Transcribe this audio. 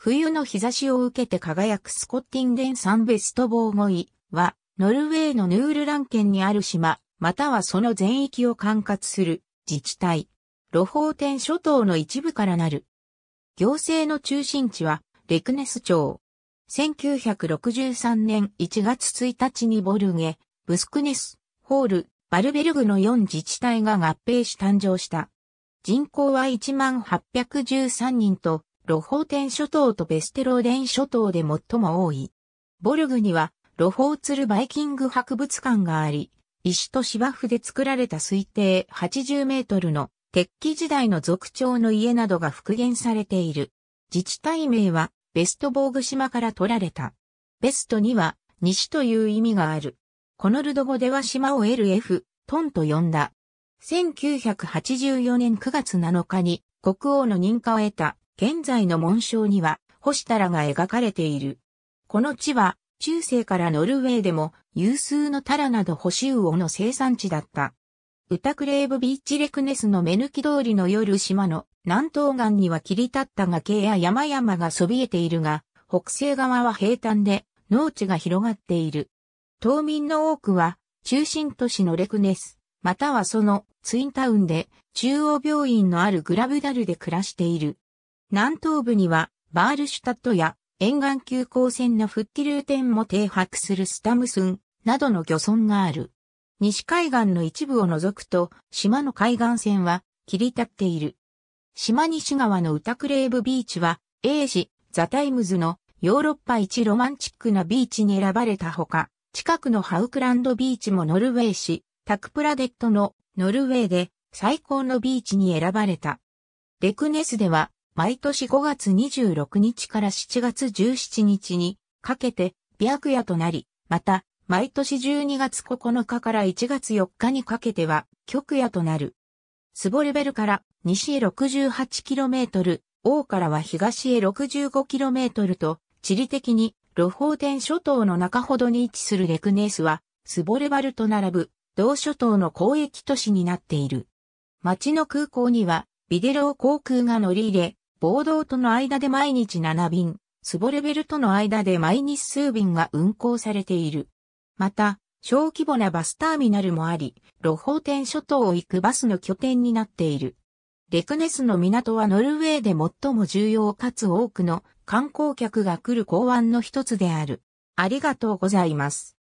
冬の日差しを受けて輝くスコッティンデンサンベストボーゴイは、ノルウェーのヌールラン県にある島、またはその全域を管轄する自治体、ロホーテン諸島の一部からなる。行政の中心地は、レクネス町。1963年1月1日にボルゲ、ブスクネス、ホール、バルベルグの4自治体が合併し誕生した。人口は18,813人とロホーテン諸島とベステローデン諸島で最も多い。ボルグには、ロホーツルバイキング博物館があり、石と芝生で作られた推定80メートルの鉄器時代の族長の家などが復元されている。自治体名はベストボーグ島から取られた。ベストには西という意味がある。コノルド語では島を LF、トンと呼んだ。1984年9月7日に国王の認可を得た現在の紋章には、星たらが描かれている。この地は、中世からノルウェーでも有数のタラなど星魚の生産地だった。ウタクレーブビーチレクネスの目抜き通りの夜島の南東岸には切り立った崖や山々がそびえているが、北西側は平坦で農地が広がっている。島民の多くは中心都市のレクネス、またはそのツインタウンで中央病院のあるグラブダルで暮らしている。南東部には、バールシュタットや沿岸急行線の復帰ルーテンも停泊するスタムスンなどの漁村がある。西海岸の一部を除くと、島の海岸線は切り立っている。島西側のウタクレーブビーチは、英字、ザタイムズのヨーロッパ一ロマンチックなビーチに選ばれたほか、近くのハウクランドビーチもノルウェー市、タクプラデットのノルウェーで最高のビーチに選ばれた。レクネスでは毎年5月26日から7月17日にかけて白夜となり、また、毎年12月9日から1月4日にかけては極夜となる。スボレベルから西へ 68km、王からは東へ 65km と、地理的にロフォーテン諸島の中ほどに位置するレクネースは、スボレバルと並ぶ、同諸島の交易都市になっている。町の空港には、ビデロー航空が乗り入れ、暴動との間で毎日7便、スボレベルとの間で毎日数便が運行されている。また、小規模なバスターミナルもあり、ロホーテン諸島を行くバスの拠点になっている。レクネスの港はノルウェーで最も重要かつ多くの観光客が来る港湾の一つである。ありがとうございます。